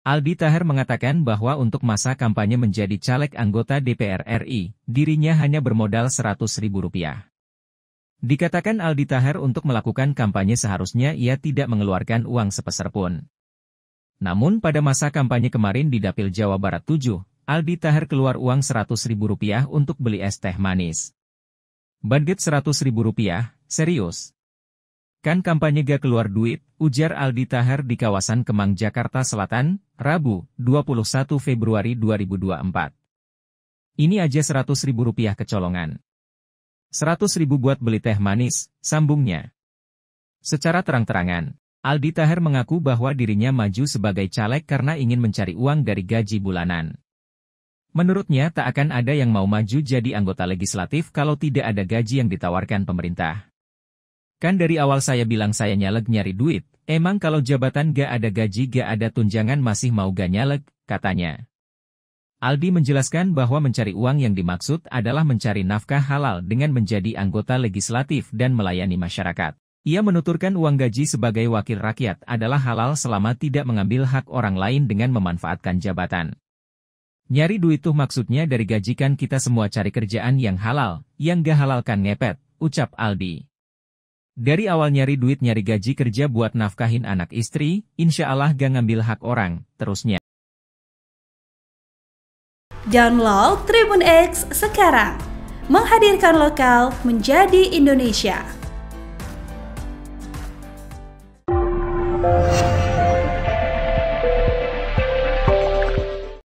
Aldi Taher mengatakan bahwa untuk masa kampanye menjadi caleg anggota DPR RI, dirinya hanya bermodal Rp100.000. Dikatakan Aldi Taher untuk melakukan kampanye seharusnya ia tidak mengeluarkan uang sepeser pun. Namun pada masa kampanye kemarin di Dapil Jawa Barat 7, Aldi Taher keluar uang Rp100.000 untuk beli es teh manis. Bandit Rp100.000, serius. Kan kampanye gak keluar duit, ujar Aldi Tahar di kawasan Kemang, Jakarta Selatan, Rabu, 21 Februari 2024. Ini aja 100 ribu rupiah kecolongan. 100 ribu buat beli teh manis, sambungnya. Secara terang-terangan, Aldi Taher mengaku bahwa dirinya maju sebagai caleg karena ingin mencari uang dari gaji bulanan. Menurutnya tak akan ada yang mau maju jadi anggota legislatif kalau tidak ada gaji yang ditawarkan pemerintah. Kan dari awal saya bilang saya nyaleg nyari duit, emang kalau jabatan gak ada gaji gak ada tunjangan masih mau gak nyaleg, katanya. Aldi menjelaskan bahwa mencari uang yang dimaksud adalah mencari nafkah halal dengan menjadi anggota legislatif dan melayani masyarakat. Ia menuturkan uang gaji sebagai wakil rakyat adalah halal selama tidak mengambil hak orang lain dengan memanfaatkan jabatan. Nyari duit tuh maksudnya dari gajikan kita semua cari kerjaan yang halal, yang gak halalkan ngepet, ucap Aldi. Dari awal nyari duit nyari gaji kerja buat nafkahin anak istri, insya Allah gak ngambil hak orang, terusnya. Download Tribun X sekarang, menghadirkan lokal menjadi Indonesia.